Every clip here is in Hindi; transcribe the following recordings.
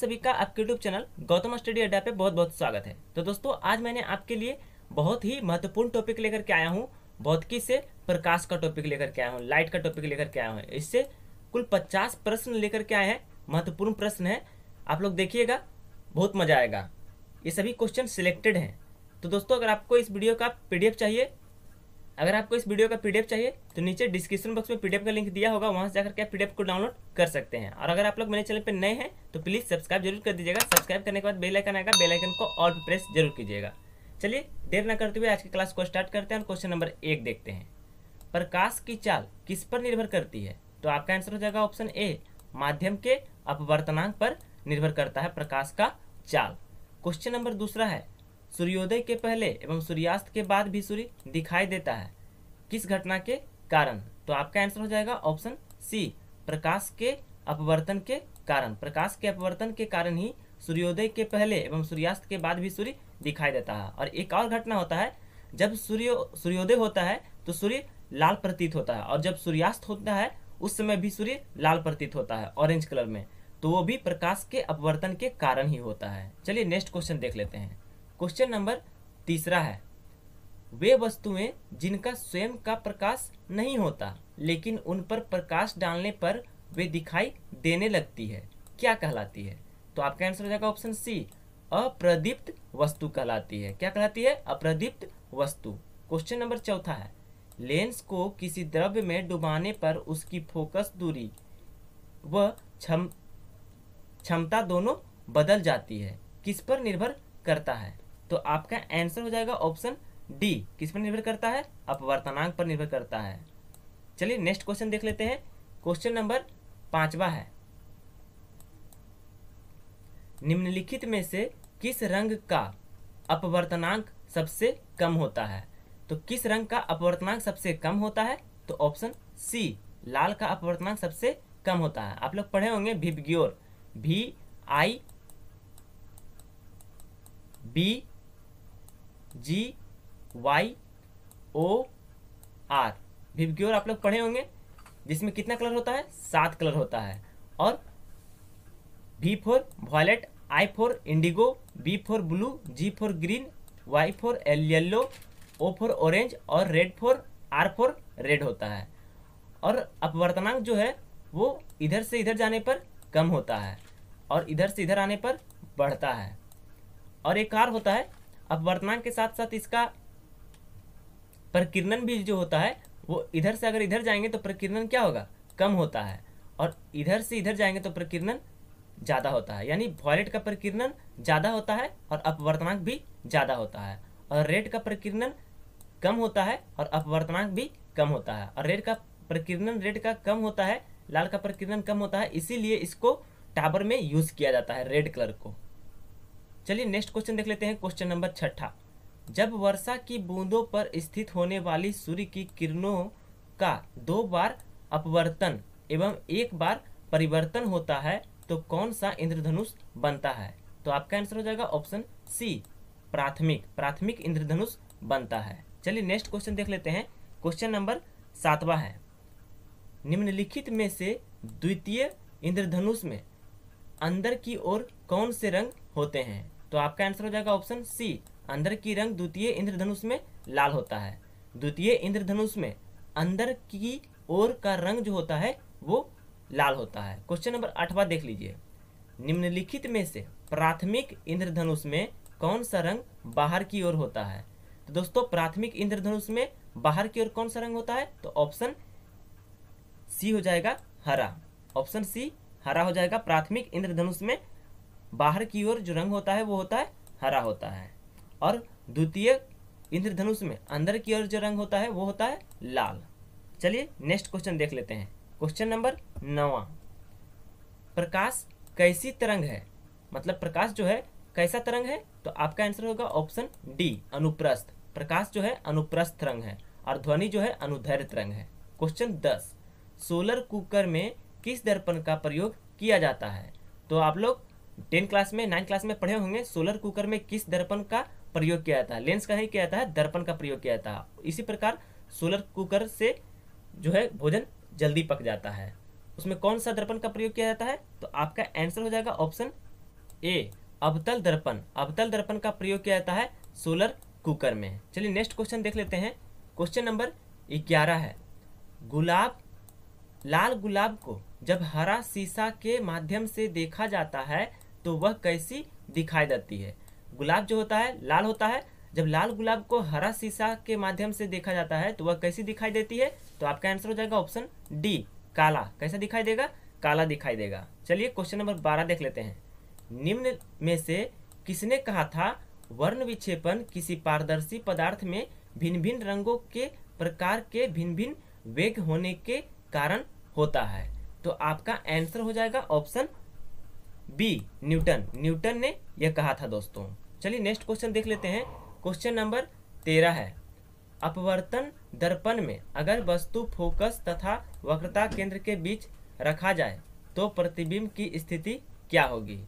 सभी का आपके YouTube चैनल गौतम स्टडी अड्डा पे बहुत बहुत स्वागत है तो दोस्तों आज मैंने आपके लिए बहुत ही महत्वपूर्ण टॉपिक लेकर के आया हूँ भौतिकी से प्रकाश का टॉपिक लेकर के आया हूँ लाइट का टॉपिक लेकर के आया हूँ इससे कुल 50 प्रश्न लेकर के आए हैं महत्वपूर्ण प्रश्न है आप लोग देखिएगा बहुत मजा आएगा ये सभी क्वेश्चन सिलेक्टेड हैं तो दोस्तों अगर आपको इस वीडियो का पी चाहिए अगर आपको इस वीडियो का पीडीएफ चाहिए तो नीचे डिस्क्रिप्शन बॉक्स में पीडीएफ का लिंक दिया होगा वहां से जाकर के पीडीएफ को डाउनलोड कर सकते हैं और अगर आप लोग मेरे चैनल पर नए हैं तो प्लीज़ सब्सक्राइब जरूर कर दीजिएगा सब्सक्राइब करने के बाद बेलाइकन आएगा बेलाइकन को और प्रेस जरूर कीजिएगा चलिए देर न करते हुए आज की क्लास को स्टार्ट करते हैं और क्वेश्चन नंबर एक देखते हैं प्रकाश की चाल किस पर निर्भर करती है तो आपका आंसर हो जाएगा ऑप्शन ए माध्यम के अपवर्तनांक पर निर्भर करता है प्रकाश का चाल क्वेश्चन नंबर दूसरा है सूर्योदय के पहले एवं सूर्यास्त के बाद भी सूर्य दिखाई देता है किस घटना के कारण तो आपका आंसर हो जाएगा ऑप्शन सी प्रकाश के अपवर्तन के कारण प्रकाश के अपवर्तन के कारण ही सूर्योदय के पहले एवं सूर्यास्त के बाद भी सूर्य दिखाई देता है और एक और घटना होता है जब सूर्य सूर्योदय होता है तो सूर्य लाल प्रतीत होता है और जब सूर्यास्त होता है उस समय भी सूर्य लाल प्रतीत होता है ऑरेंज कलर में तो वो भी प्रकाश के अपवर्तन के कारण ही होता है चलिए नेक्स्ट क्वेश्चन देख लेते हैं क्वेश्चन नंबर तीसरा है वे वस्तुएं जिनका स्वयं का प्रकाश नहीं होता लेकिन उन पर प्रकाश डालने पर वे दिखाई देने लगती है क्या कहलाती है तो आपका आंसर हो जाएगा ऑप्शन सी अप्रदीप्त वस्तु कहलाती है क्या कहलाती है अप्रदीप्त वस्तु क्वेश्चन नंबर चौथा है लेंस को किसी द्रव्य में डुबाने पर उसकी फोकस दूरी व क्षमता क्षमता दोनों बदल जाती है किस पर निर्भर करता है तो आपका आंसर हो जाएगा ऑप्शन डी किस पर निर्भर करता है अपवर्तनांक पर निर्भर करता है चलिए नेक्स्ट क्वेश्चन देख लेते हैं क्वेश्चन नंबर पांचवा है निम्नलिखित में से किस रंग का अपवर्तनांक सबसे कम होता है तो किस रंग का अपवर्तनांक सबसे कम होता है तो ऑप्शन सी लाल का अपवर्तनांक सबसे कम होता है आप लोग पढ़े होंगे भिबग्योर भी I B G Y O R विवग्योर आप लोग पढ़े होंगे जिसमें कितना कलर होता है सात कलर होता है और V for violet I for indigo B for blue G for green Y for yellow O for orange और red for R for red होता है और अपवर्तनांक जो है वो इधर से इधर जाने पर कम होता है और इधर से इधर आने पर बढ़ता है और एक कार होता है अपवर्तनांक के साथ साथ इसका प्रकीर्णन भी जो होता है वो इधर से अगर इधर जाएंगे तो प्रकीर्णन क्या होगा कम होता है और इधर से इधर जाएंगे तो प्रकीर्णन ज़्यादा होता है यानी वॉयलेट का प्रकीर्णन ज़्यादा होता है और अपवर्तनांक भी ज़्यादा होता है और रेड का प्रकीर्णन कम होता है और अपवर्तनांक भी कम होता है और रेड का प्रकीर्णन रेड का कम होता है लाल का प्रकीर्णन कम होता है इसीलिए इसको टावर में यूज़ किया जाता है रेड कलर को चलिए नेक्स्ट क्वेश्चन देख लेते हैं क्वेश्चन नंबर छठा जब वर्षा की बूंदों पर स्थित होने वाली सूर्य की किरणों का दो बार अपवर्तन एवं एक बार परिवर्तन होता है तो कौन सा इंद्रधनुष बनता है तो आपका आंसर हो जाएगा ऑप्शन सी प्राथमिक प्राथमिक इंद्रधनुष बनता है चलिए नेक्स्ट क्वेश्चन देख लेते हैं क्वेश्चन नंबर सातवा है निम्नलिखित में से द्वितीय इंद्रधनुष में अंदर की ओर कौन से रंग होते हैं तो आपका आंसर हो जाएगा ऑप्शन सी अंदर की रंग द्वितीय इंद्रधनुष में लाल होता है द्वितीय इंद्रधनुष में अंदर की ओर का रंग जो होता है वो लाल होता है क्वेश्चन नंबर आठवा देख लीजिए निम्नलिखित में से प्राथमिक इंद्रधनुष में कौन सा रंग बाहर की ओर होता है तो दोस्तों प्राथमिक इंद्रधनुष में बाहर की ओर कौन सा रंग होता है तो ऑप्शन सी हो जाएगा हरा ऑप्शन सी हरा हो जाएगा प्राथमिक इंद्रधनुष में बाहर की ओर जो रंग होता है वो होता है हरा होता है और द्वितीय इंद्रधनुष में अंदर की ओर जो रंग होता है वो होता है लाल चलिए नेक्स्ट क्वेश्चन देख लेते हैं क्वेश्चन नंबर नवा प्रकाश कैसी तरंग है मतलब प्रकाश जो है कैसा तरंग है तो आपका आंसर होगा ऑप्शन डी अनुप्रस्थ प्रकाश जो है अनुप्रस्थ तरंग है और ध्वनि जो है अनुधैर्य तरंग है क्वेश्चन दस सोलर कुकर में किस दर्पण का प्रयोग किया जाता है तो आप लोग टेन क्लास में नाइन क्लास में पढ़े होंगे सोलर कुकर में किस दर्पण का प्रयोग किया जाता है लेंस का ही किया जाता है दर्पण का प्रयोग किया जाता है इसी प्रकार सोलर कुकर से जो है भोजन जल्दी पक जाता है उसमें कौन सा दर्पण का प्रयोग किया जाता है तो आपका आंसर हो जाएगा ऑप्शन ए अवतल दर्पण अवतल दर्पण का प्रयोग किया जाता है सोलर कुकर में चलिए नेक्स्ट क्वेश्चन देख लेते हैं क्वेश्चन नंबर ग्यारह है गुलाब लाल गुलाब को जब हरा शीशा के माध्यम से देखा जाता है तो वह कैसी दिखाई देती है गुलाब जो होता है लाल होता है जब लाल गुलाब को हरा शीशा के माध्यम से देखा जाता है तो वह कैसी दिखाई देती है तो आपका आंसर हो जाएगा ऑप्शन डी काला कैसा दिखाई देगा काला दिखाई देगा चलिए क्वेश्चन नंबर बारह देख लेते हैं निम्न में से किसने कहा था वर्ण विक्षेपण किसी पारदर्शी पदार्थ में भिन्न भिन्न रंगों के प्रकार के भिन्न भिन्न वेग होने के कारण होता है तो आपका आंसर हो जाएगा ऑप्शन बी न्यूटन न्यूटन ने यह कहा था दोस्तों चलिए नेक्स्ट क्वेश्चन देख लेते हैं क्वेश्चन नंबर तेरह है अपवर्तन दर्पण में अगर वस्तु फोकस तथा वक्रता केंद्र के बीच रखा जाए तो प्रतिबिंब की स्थिति क्या होगी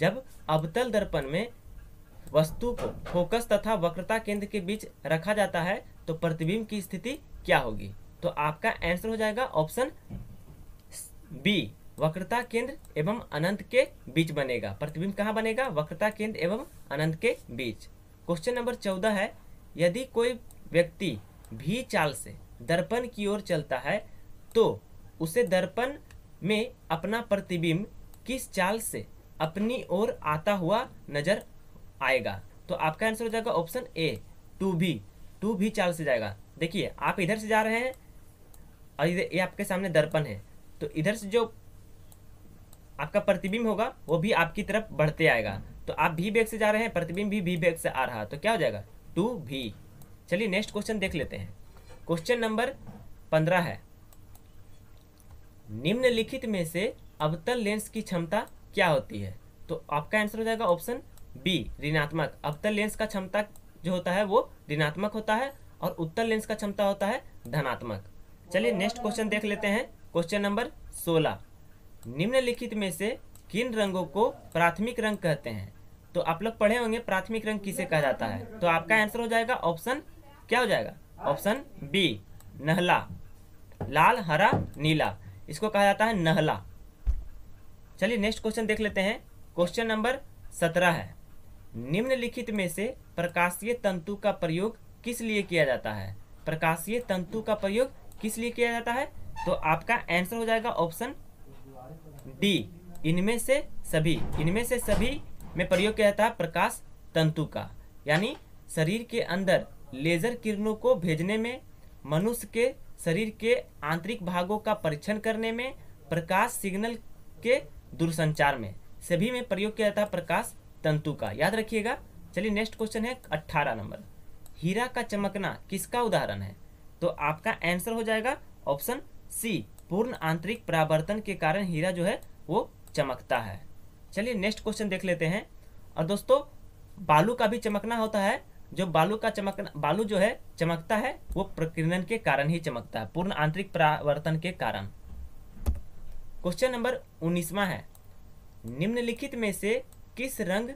जब अवतल दर्पण में वस्तु को फोकस तथा वक्रता केंद्र के बीच रखा जाता है तो प्रतिबिंब की स्थिति क्या होगी तो आपका आंसर हो जाएगा ऑप्शन बी वक्रता केंद्र एवं अनंत के बीच बनेगा प्रतिबिंब कहाँ बनेगा वक्रता केंद्र एवं अनंत के बीच क्वेश्चन नंबर चौदह है यदि कोई व्यक्ति भी चाल से दर्पण की ओर चलता है तो उसे दर्पण में अपना प्रतिबिंब किस चाल से अपनी ओर आता हुआ नजर आएगा तो आपका आंसर हो जाएगा ऑप्शन ए टू भी टू भी चाल से जाएगा देखिए आप इधर से जा रहे हैं और ये आपके सामने दर्पण है तो इधर से जो आपका प्रतिबिंब होगा वो भी आपकी तरफ बढ़ते आएगा तो आप भी बेग से जा रहे हैं प्रतिबिंब भी भी वेग से आ रहा तो क्या हो जाएगा टू भी चलिए नेक्स्ट क्वेश्चन देख लेते हैं क्वेश्चन नंबर पंद्रह है निम्नलिखित में से अवतल लेंस की क्षमता क्या होती है तो आपका आंसर हो जाएगा ऑप्शन बी ऋणात्मक अवतल लेंस का क्षमता जो होता है वो ऋणात्मक होता है और उत्तर लेंस का क्षमता होता है धनात्मक चलिए नेक्स्ट क्वेश्चन देख लेते हैं क्वेश्चन नंबर सोलह निम्नलिखित में से किन रंगों को प्राथमिक रंग कहते हैं तो आप लोग पढ़े होंगे प्राथमिक रंग किसे कहा जाता है तो आपका आंसर हो जाएगा ऑप्शन क्या हो जाएगा ऑप्शन बी नहला लाल हरा नीला इसको कहा जाता है नहला चलिए नेक्स्ट क्वेश्चन देख लेते हैं क्वेश्चन नंबर सत्रह है निम्नलिखित में से प्रकाशीय तंतु का प्रयोग किस लिए किया जाता है प्रकाशीय तंतु का प्रयोग किस लिए किया जाता है तो आपका आंसर हो जाएगा ऑप्शन डी इनमें से सभी इनमें से सभी में प्रयोग किया जाता है प्रकाश तंतु का यानी शरीर के अंदर लेजर किरणों को भेजने में मनुष्य के शरीर के आंतरिक भागों का परीक्षण करने में प्रकाश सिग्नल के दूरसंचार में सभी में प्रयोग किया जाता है प्रकाश तंतु का याद रखिएगा चलिए नेक्स्ट क्वेश्चन है अट्ठारह नंबर हीरा का चमकना किसका उदाहरण है तो आपका आंसर हो जाएगा ऑप्शन सी पूर्ण आंतरिक परावर्तन के कारण हीरा जो है वो चमकता है चलिए नेक्स्ट क्वेश्चन देख लेते हैं और दोस्तों बालू का भी चमकना होता है जो बालू का चमकना बालू जो है चमकता है वो प्रकीर्णन के कारण ही चमकता है पूर्ण आंतरिक परावर्तन के कारण क्वेश्चन नंबर उन्नीसवा है निम्नलिखित में से किस रंग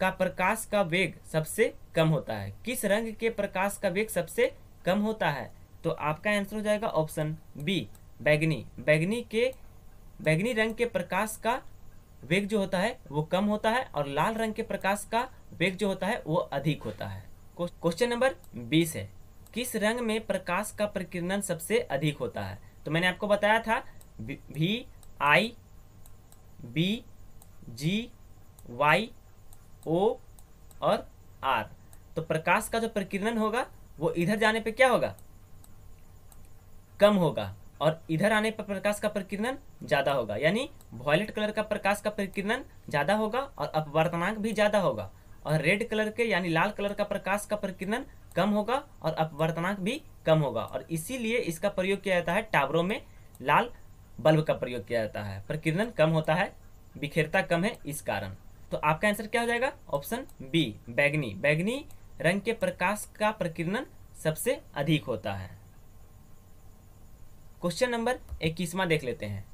का प्रकाश का वेग सबसे कम होता है किस रंग के प्रकाश का वेग सबसे कम होता है तो आपका आंसर हो जाएगा ऑप्शन बी बैगनी बैगनी के बैगनी रंग के प्रकाश का वेग जो होता है वो कम होता है और लाल रंग के प्रकाश का वेग जो होता है वो अधिक होता है क्वेश्चन नंबर बीस है किस रंग में प्रकाश का प्रकीर्णन सबसे अधिक होता है तो मैंने आपको बताया था V I B G Y O और आर तो प्रकाश का जो प्रकीर्णन होगा वो इधर जाने पे क्या होगा कम होगा और इधर आने पर प्रकाश का प्रकीर्णन ज़्यादा होगा यानी वॉयलेट कलर का प्रकाश का प्रकीर्णन ज़्यादा होगा और अपवर्तनांक भी ज़्यादा होगा और रेड कलर के यानी लाल कलर का प्रकाश का प्रकीर्णन कम होगा और अपवर्तनांक भी कम होगा और इसीलिए इसका प्रयोग किया जाता है टावरों में लाल बल्ब का प्रयोग किया जाता है प्रकीर्णन कम होता है बिखेरता कम है इस कारण तो आपका आंसर क्या हो जाएगा ऑप्शन बी बैगनी बैगनी रंग के प्रकाश का प्रकीर्णन सबसे अधिक होता है क्वेश्चन नंबर इक्कीसवा देख लेते हैं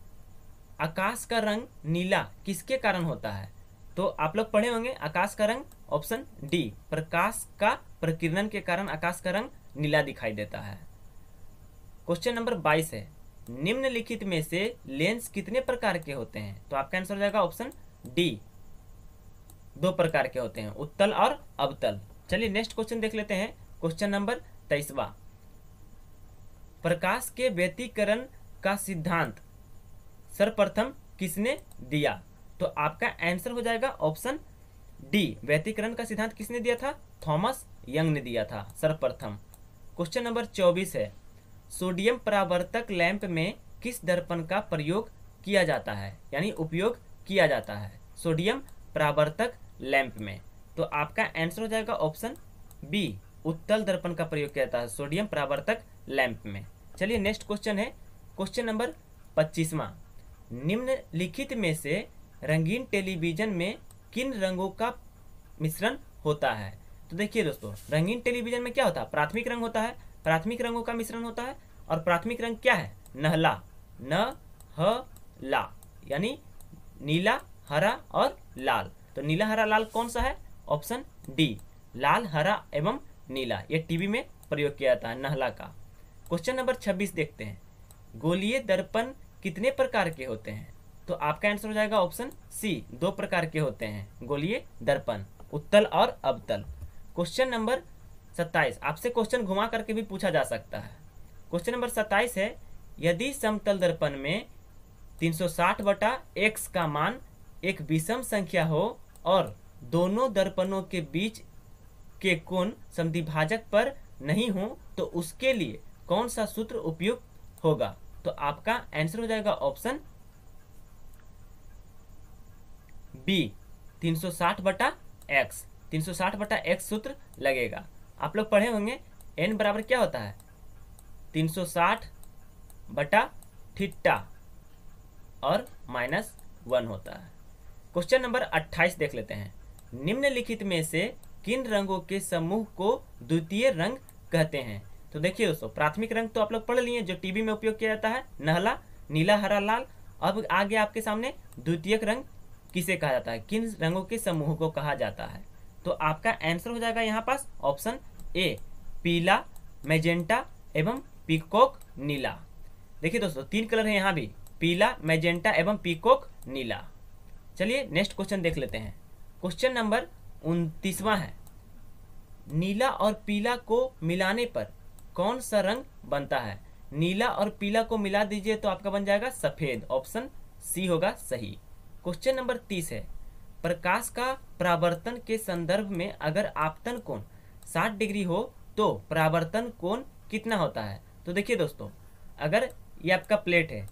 आकाश का रंग नीला किसके कारण होता है तो आप लोग पढ़े होंगे आकाश का रंग ऑप्शन डी प्रकाश का प्रकीर्णन के कारण आकाश का रंग नीला दिखाई देता है क्वेश्चन नंबर बाईस है निम्नलिखित में से लेंस कितने प्रकार के होते हैं तो आपका आंसर हो जाएगा ऑप्शन डी दो प्रकार के होते हैं उत्तल और अवतल चलिए नेक्स्ट क्वेश्चन देख लेते हैं क्वेश्चन नंबर तेईसवा प्रकाश के व्यतीकरण का सिद्धांत सर्वप्रथम किसने दिया तो आपका आंसर हो जाएगा ऑप्शन डी व्यतीकरण का सिद्धांत किसने दिया था थॉमस यंग ने दिया था सर्वप्रथम क्वेश्चन नंबर चौबीस है सोडियम परावर्तक लैंप में किस दर्पण का प्रयोग किया जाता है यानी उपयोग किया जाता है सोडियम परावर्तक लैंप में तो आपका आंसर हो जाएगा ऑप्शन बी उत्तल दर्पण का प्रयोग किया जाता है सोडियम परावर्तक लैंप में चलिए नेक्स्ट क्वेश्चन है क्वेश्चन नंबर पच्चीसवा निम्नलिखित में से रंगीन टेलीविजन में किन रंगों का मिश्रण होता है तो देखिए दोस्तों रंगीन टेलीविजन में क्या होता है प्राथमिक रंग होता है प्राथमिक रंगों का मिश्रण होता है और प्राथमिक रंग क्या है नहला न ह ला यानी नीला हरा और लाल तो नीला हरा लाल कौन सा है ऑप्शन डी लाल हरा एवं नीला ये टीवी में प्रयोग किया जाता है नहला का क्वेश्चन नंबर छब्बीस देखते हैं गोलीय दर्पण कितने प्रकार के होते हैं तो आपका आंसर हो जाएगा ऑप्शन सी दो प्रकार के होते हैं गोलीय दर्पण उत्तल और अवतल क्वेश्चन नंबर सत्ताईस आपसे क्वेश्चन घुमा करके भी पूछा जा सकता है क्वेश्चन नंबर सत्ताईस है यदि समतल दर्पण में 360 बटा एक्स का मान एक विषम संख्या हो और दोनों दर्पणों के बीच के कोण समिभाजक पर नहीं हो तो उसके लिए कौन सा सूत्र उपयुक्त होगा तो आपका आंसर हो जाएगा ऑप्शन बी 360 बटा एक्स 360 बटा एक्स सूत्र लगेगा आप लोग पढ़े होंगे एन बराबर क्या होता है 360 बटा ठीटा और माइनस वन होता है क्वेश्चन नंबर 28 देख लेते हैं निम्नलिखित में से किन रंगों के समूह को द्वितीय रंग कहते हैं तो देखिए दोस्तों प्राथमिक रंग तो आप लोग पढ़ लिए जो टीवी में उपयोग किया जाता है नहला नीला हरा लाल अब आगे आपके सामने द्वितीयक रंग किसे कहा जाता है किन रंगों के समूह को कहा जाता है तो आपका आंसर हो जाएगा यहाँ पास ऑप्शन ए पीला मैजेंटा एवं पीकॉक नीला देखिए दोस्तों तीन कलर है यहाँ भी पीला मैजेंटा एवं पीकॉक नीला चलिए नेक्स्ट क्वेश्चन देख लेते हैं क्वेश्चन नंबर उनतीसवां है नीला और पीला को मिलाने पर कौन सा रंग बनता है नीला और पीला को मिला दीजिए तो आपका बन जाएगा सफेद ऑप्शन सी होगा सही क्वेश्चन नंबर तीस है प्रकाश का प्रावर्तन के संदर्भ में अगर आपतन कोण 60 डिग्री हो तो प्रावर्तन कोण कितना होता है तो देखिए दोस्तों अगर ये आपका प्लेट है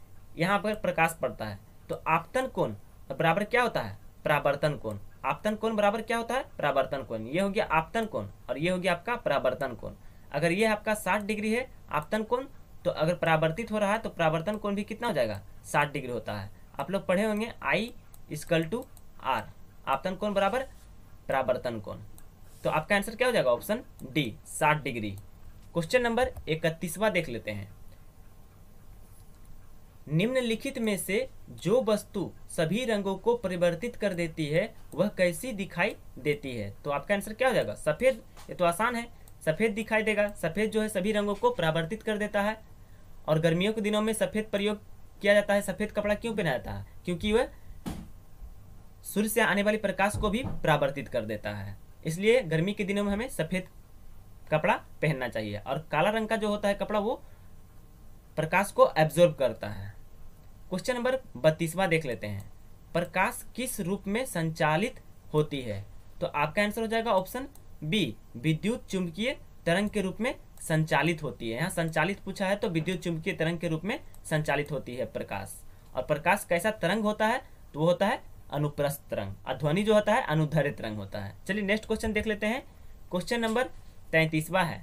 यहाँ पर प्रकाश पड़ता है तो आपतन कोण बराबर क्या होता है प्रावर्तन कोण आपतन कोण बराबर क्या होता है प्रावर्तन कोण ये हो गया आपतन कोण और ये हो गया आपका प्रावर्तन कोण अगर ये आपका साठ डिग्री है आपतन कोण तो अगर परावर्तित हो रहा है तो परावर्तन कोण भी कितना हो जाएगा साठ डिग्री होता है आप लोग पढ़े होंगे आई स्कल टू आर आपतन कोण बराबर परावर्तन कोण तो आपका आंसर क्या हो जाएगा ऑप्शन डी साठ डिग्री क्वेश्चन नंबर इकतीसवा देख लेते हैं निम्नलिखित में से जो वस्तु सभी रंगों को परिवर्तित कर देती है वह कैसी दिखाई देती है तो आपका आंसर क्या हो जाएगा सफ़ेद ये तो आसान है सफ़ेद दिखाई देगा सफ़ेद जो है सभी रंगों को परावर्तित कर देता है और गर्मियों के दिनों में सफ़ेद प्रयोग किया जाता है सफ़ेद कपड़ा क्यों पहना जाता है क्योंकि वह सूर्य से आने वाले प्रकाश को भी परावर्तित कर देता है इसलिए गर्मी के दिनों में हमें सफ़ेद कपड़ा पहनना चाहिए और काला रंग का जो होता है कपड़ा वो प्रकाश को एब्जॉर्ब करता है क्वेश्चन नंबर बत्तीसवा देख लेते हैं प्रकाश किस रूप में संचालित होती है तो आपका आंसर हो जाएगा ऑप्शन बी विद्युत चुंबकीय तरंग के रूप में संचालित होती है यहाँ संचालित पूछा है तो विद्युत चुंबकीय तरंग के रूप में संचालित होती है प्रकाश और प्रकाश कैसा तरंग होता है तो वो होता है अनुप्रस्थ तरंग और ध्वनि जो होता है अनुधर्य तरंग होता है चलिए नेक्स्ट क्वेश्चन देख लेते हैं क्वेश्चन नंबर तैतीसवा है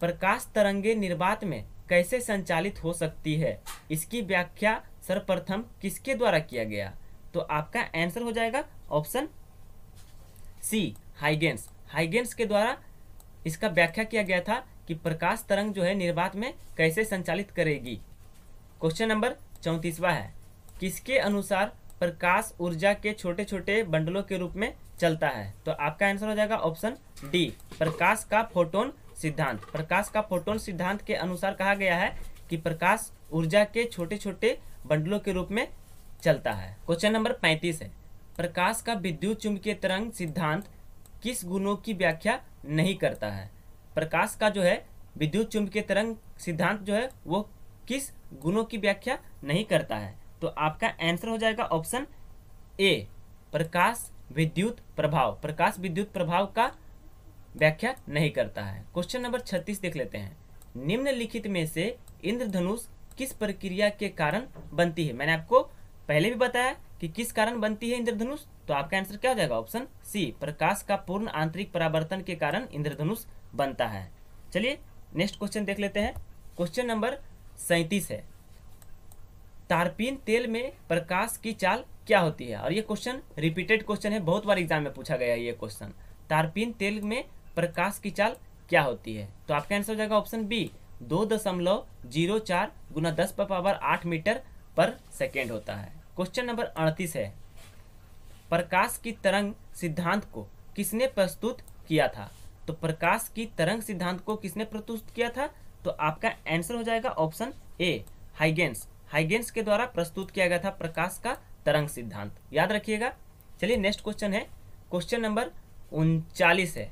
प्रकाश तरंगे निर्बात में कैसे संचालित हो सकती है इसकी व्याख्या सर्वप्रथम किसके द्वारा किया गया तो आपका आंसर हो जाएगा ऑप्शन सी हाइगेंस हाइगेंस के द्वारा इसका व्याख्या किया गया था कि प्रकाश तरंग जो है निर्वात में कैसे संचालित करेगी क्वेश्चन नंबर चौंतीसवा है किसके अनुसार प्रकाश ऊर्जा के छोटे छोटे बंडलों के रूप में चलता है तो आपका आंसर हो जाएगा ऑप्शन डी प्रकाश का फोटोन सिद्धांत प्रकाश का फोटोन सिद्धांत के अनुसार कहा गया है कि प्रकाश ऊर्जा के छोटे छोटे बंडलों के रूप में चलता है क्वेश्चन नंबर पैंतीस है प्रकाश का विद्युत चुंबकीय तरंग सिद्धांत किस गुणों की व्याख्या नहीं करता है प्रकाश का जो है विद्युत चुंबकीय तरंग सिद्धांत जो है वो किस गुणों की व्याख्या नहीं करता है तो आपका आंसर हो जाएगा ऑप्शन ए प्रकाश विद्युत प्रभाव प्रकाश विद्युत प्रभाव का व्याख्या नहीं करता है क्वेश्चन नंबर छत्तीस देख लेते हैं निम्नलिखित में से इंद्रधनुष किस प्रक्रिया के कारण बनती है मैंने आपको पहले भी बताया कि किस कारण बनती है इंद्रधनुष तो आपका आंसर क्या हो जाएगा ऑप्शन सी प्रकाश का पूर्ण आंतरिक परावर्तन के कारण इंद्रधनुष बनता है चलिए नेक्स्ट क्वेश्चन देख लेते हैं क्वेश्चन नंबर सैंतीस है तारपीन तेल में प्रकाश की चाल क्या होती है और ये क्वेश्चन रिपीटेड क्वेश्चन है बहुत बार एग्जाम में पूछा गया है ये क्वेश्चन तारपीन तेल में प्रकाश की चाल क्या होती है तो आपका आंसर हो जाएगा ऑप्शन बी दो दशमलव जीरो चार गुना दस पर पावर आठ मीटर पर सेकेंड होता है क्वेश्चन नंबर अड़तीस है प्रकाश की तरंग सिद्धांत को किसने प्रस्तुत किया था तो प्रकाश की तरंग सिद्धांत को किसने प्रस्तुत किया था तो आपका आंसर हो जाएगा ऑप्शन ए हाइगेंस हाइगेंस के द्वारा प्रस्तुत किया गया था प्रकाश का तरंग सिद्धांत याद रखिएगा चलिए नेक्स्ट क्वेश्चन है क्वेश्चन नंबर उनचालीस है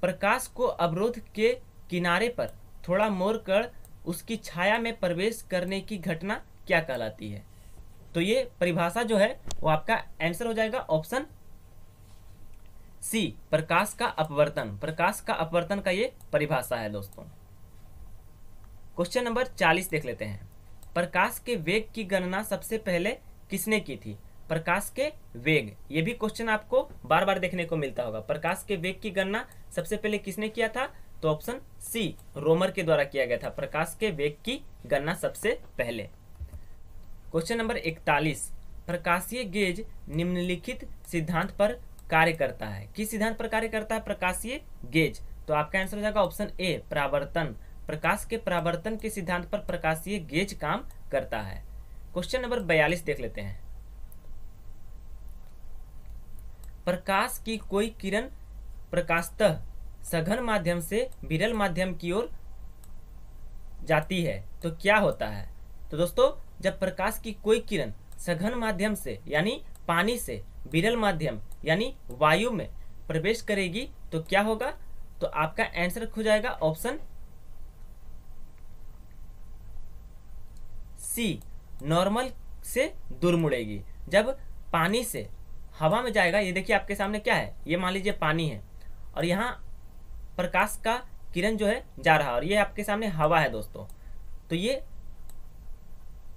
प्रकाश को अवरोध के किनारे पर थोड़ा मोड़ कर उसकी छाया में प्रवेश करने की घटना क्या कहलाती है तो ये परिभाषा जो है वो आपका आंसर हो जाएगा ऑप्शन सी प्रकाश का अपवर्तन प्रकाश का अपवर्तन का ये परिभाषा है दोस्तों क्वेश्चन नंबर चालीस देख लेते हैं प्रकाश के वेग की गणना सबसे पहले किसने की थी प्रकाश के वेग ये भी क्वेश्चन आपको बार बार देखने को मिलता होगा प्रकाश के वेग की गणना सबसे पहले किसने किया था तो ऑप्शन सी रोमर के द्वारा किया गया था प्रकाश के वेग की गणना सबसे पहले क्वेश्चन नंबर इकतालीस प्रकाशीय गेज निम्नलिखित सिद्धांत पर कार्य करता है किस सिद्धांत पर कार्य करता है प्रकाशीय गेज तो आपका आंसर हो जाएगा ऑप्शन ए प्रावर्तन प्रकाश के प्रावर्तन के सिद्धांत पर प्रकाशीय गेज काम करता है क्वेश्चन नंबर बयालीस देख लेते हैं प्रकाश की कोई किरण प्रकाशतः सघन माध्यम से विरल माध्यम की ओर जाती है तो क्या होता है तो दोस्तों जब प्रकाश की कोई किरण सघन माध्यम से यानी पानी से विरल माध्यम यानी वायु में प्रवेश करेगी तो क्या होगा तो आपका आंसर हो जाएगा ऑप्शन सी नॉर्मल से दूर मुड़ेगी जब पानी से हवा में जाएगा ये देखिए आपके सामने क्या है ये मान लीजिए पानी है और यहाँ प्रकाश का किरण जो है जा रहा है और ये आपके सामने हवा है दोस्तों तो ये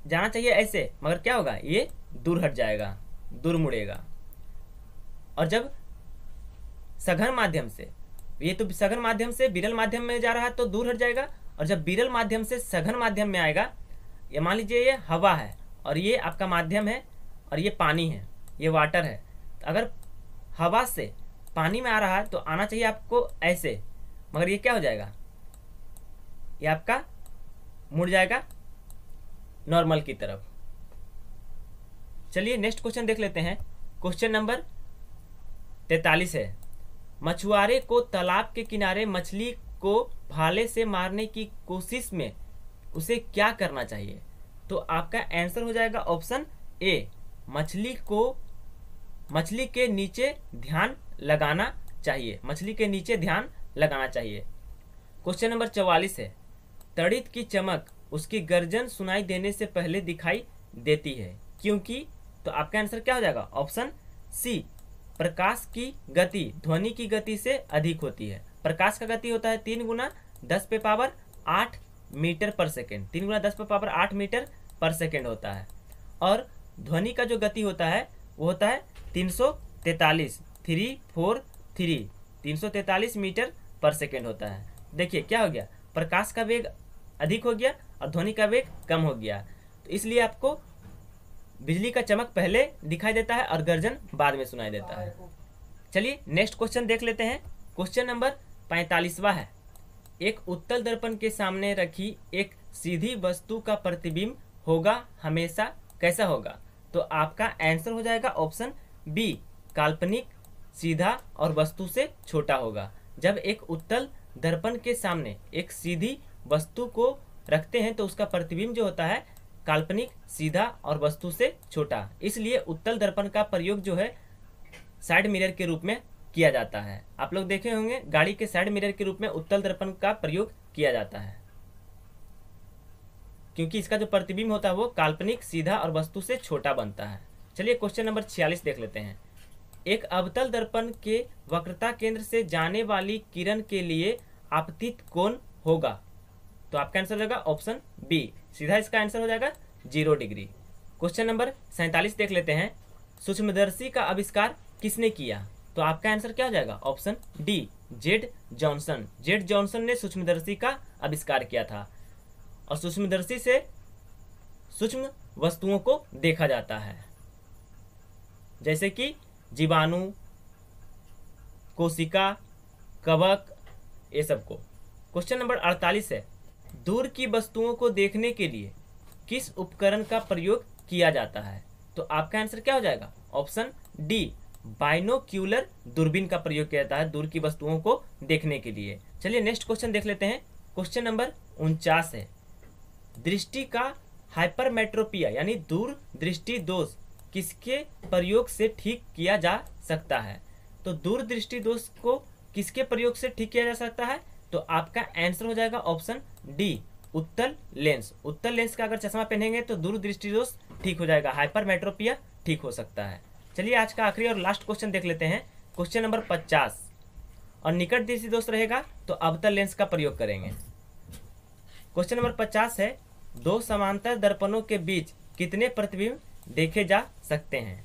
जाना चाहिए ऐसे मगर क्या होगा ये दूर हट जाएगा दूर मुड़ेगा और जब सघन माध्यम से ये तो सघन माध्यम से बिरल माध्यम में जा रहा है तो दूर हट जाएगा और जब बिरल माध्यम से सघन माध्यम में आएगा ये मान लीजिए ये हवा है और ये आपका माध्यम है और ये पानी है ये वाटर है तो अगर हवा से पानी में आ रहा है तो आना चाहिए आपको ऐसे मगर ये क्या हो जाएगा ये आपका मुड़ जाएगा नॉर्मल की तरफ चलिए नेक्स्ट क्वेश्चन देख लेते हैं क्वेश्चन नंबर तैतालीस है मछुआरे को तालाब के किनारे मछली को भाले से मारने की कोशिश में उसे क्या करना चाहिए तो आपका आंसर हो जाएगा ऑप्शन ए मछली को मछली के नीचे ध्यान लगाना चाहिए मछली के नीचे ध्यान लगाना चाहिए क्वेश्चन नंबर चवालीस है तड़ित की चमक उसकी गर्जन सुनाई देने से पहले दिखाई देती है क्योंकि तो आपका आंसर क्या हो जाएगा ऑप्शन सी प्रकाश की गति ध्वनि की गति से अधिक होती है प्रकाश का गति होता है तीन गुना दस पे पावर आठ मीटर पर सेकेंड तीन गुना दस पे पावर आठ मीटर पर सेकेंड होता है और ध्वनि का जो गति होता है वो होता है तीन सौ तैतालीस थ्री फोर थ्री तीन सौ तैतालीस मीटर पर सेकेंड होता है देखिए क्या हो गया प्रकाश का वेग अधिक हो गया और ध्वनि का वेग कम हो गया तो इसलिए आपको बिजली का चमक पहले दिखाई देता है और गर्जन बाद में सुनाई देता है चलिए नेक्स्ट क्वेश्चन देख लेते हैं क्वेश्चन नंबर पैंतालीसवा है एक उत्तल दर्पण के सामने रखी एक सीधी वस्तु का प्रतिबिंब होगा हमेशा कैसा होगा तो आपका आंसर हो जाएगा ऑप्शन बी काल्पनिक सीधा और वस्तु से छोटा होगा जब एक उत्तल दर्पण के सामने एक सीधी वस्तु को रखते हैं तो उसका प्रतिबिंब जो होता है काल्पनिक सीधा और वस्तु से छोटा इसलिए उत्तल दर्पण का प्रयोग जो है साइड मिरर के रूप में किया जाता है आप लोग देखे होंगे गाड़ी के साइड मिरर के रूप में उत्तल दर्पण का प्रयोग किया जाता है क्योंकि इसका जो प्रतिबिंब होता है वो काल्पनिक सीधा और वस्तु से छोटा बनता है चलिए क्वेश्चन नंबर छियालीस देख लेते हैं एक अवतल दर्पण के वक्रता केंद्र से जाने वाली किरण के लिए आपतित कोण होगा तो आपका आंसर हो जाएगा ऑप्शन बी सीधा इसका आंसर हो जाएगा जीरो डिग्री क्वेश्चन नंबर सैंतालीस देख लेते हैं सूक्ष्मदर्शी का आविष्कार किसने किया तो आपका आंसर क्या हो जाएगा option D Z Johnson Z Johnson ने सूक्ष्मदर्शी का आविष्कार किया था और सूक्ष्मदर्शी से सूक्ष्म वस्तुओं को देखा जाता है जैसे कि जीवाणु कोशिका कवक ये सबको क्वेश्चन नंबर 48 है दूर की वस्तुओं को देखने के लिए किस उपकरण का प्रयोग किया जाता है तो आपका आंसर क्या हो जाएगा ऑप्शन डी बाइनोक्यूलर दूरबीन का प्रयोग किया जाता है दूर की वस्तुओं को देखने के लिए चलिए नेक्स्ट क्वेश्चन देख लेते हैं क्वेश्चन नंबर उनचास है दृष्टि का हाइपरमेट्रोपिया यानी दूर दृष्टि दोष किसके प्रयोग से ठीक किया जा सकता है तो दूरदृष्टि दोष को किसके प्रयोग से ठीक किया जा सकता है तो आपका आंसर हो जाएगा ऑप्शन डी उत्तल लेंस उत्तल लेंस का अगर चश्मा पहनेंगे तो दूरदृष्टि दोष ठीक हो जाएगा हाइपरमेट्रोपिया ठीक हो सकता है चलिए आज का आखिरी और लास्ट क्वेश्चन देख लेते हैं क्वेश्चन नंबर पचास और निकट दृष्टि दोष रहेगा तो अवतल लेंस का प्रयोग करेंगे क्वेश्चन नंबर पचास है दो समांतर दर्पणों के बीच कितने प्रतिबिंब देखे जा सकते हैं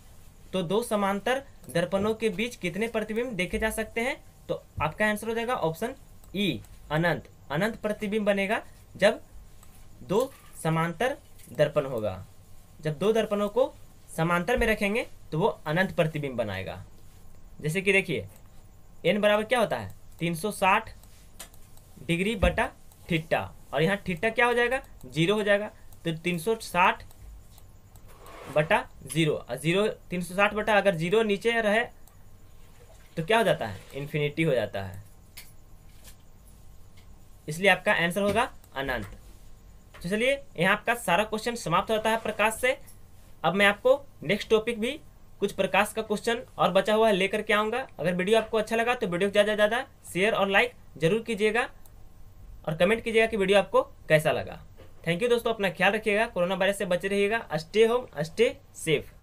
तो दो समांतर दर्पणों के बीच कितने प्रतिबिंब देखे जा सकते हैं तो आपका आंसर हो जाएगा ऑप्शन ई अनंत अनंत प्रतिबिंब बनेगा जब दो समांतर दर्पण होगा जब दो दर्पणों को समांतर में रखेंगे तो वो अनंत प्रतिबिंब बनाएगा जैसे कि देखिए एन बराबर क्या होता है 360 डिग्री बटा ठिट्टा और यहाँ ठिट्टा क्या हो जाएगा जीरो हो जाएगा तो 360 बटा जीरो जीरो 360 बटा अगर जीरो नीचे रहे तो क्या हो जाता है इन्फिनिटी हो जाता है इसलिए आपका आंसर होगा अनंत तो चलिए यहाँ आपका सारा क्वेश्चन समाप्त होता है प्रकाश से अब मैं आपको नेक्स्ट टॉपिक भी कुछ प्रकाश का क्वेश्चन और बचा हुआ है लेकर के आऊँगा अगर वीडियो आपको अच्छा लगा तो वीडियो को ज़्यादा से ज़्यादा शेयर और लाइक जरूर कीजिएगा और कमेंट कीजिएगा कि वीडियो आपको कैसा लगा थैंक यू दोस्तों अपना ख्याल रखिएगा कोरोना वायरस से बचे रहिएगा स्टे होम स्टे सेफ